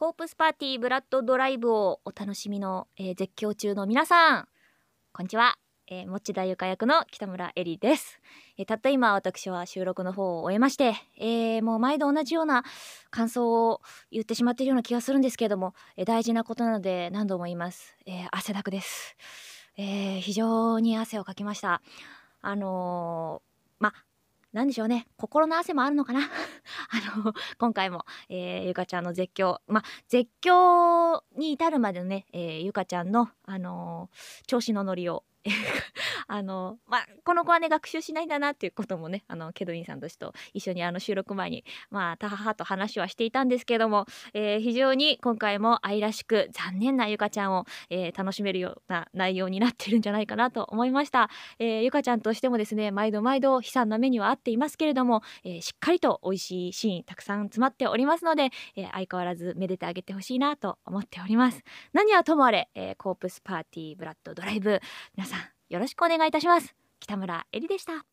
ホープスパーティーブラッドドライブをお楽しみの、えー、絶叫中の皆さん、こんにちは。えー、持田ゆか役の北村えりです、えー、たった今私は収録の方を終えまして、えー、もう毎度同じような感想を言ってしまっているような気がするんですけれども、えー、大事なことなので何度も言います、え汗だくです、え非常に汗をかきましたあのま何でしょうね、心の汗もあるのかな あの、今回も、えー、ゆかちゃんの絶叫、ま絶叫に至るまでのね、えー、ゆかちゃんの、あのー、調子の乗りを あの、まあ、この子はね、学習しないんだなっていうこともね、あの、ケドインさんたちと一緒にあの収録前に、まあ、たははと話はしていたんですけども、えー、非常に今回も愛らしく残念なゆかちゃんを、えー、楽しめるような内容になってるんじゃないかなと思いました。えー、ゆかちゃんとしてもですね、毎度毎度悲惨な目には合っていますけれども、えー、しっかりと美味しいシーンたくさん詰まっておりますので、えー、相変わらずめでてあげてほしいなと思っております。何はともあれ、えー、コープスパーティー、ブラッドドライブ、皆よろしくお願いいたします北村えりでした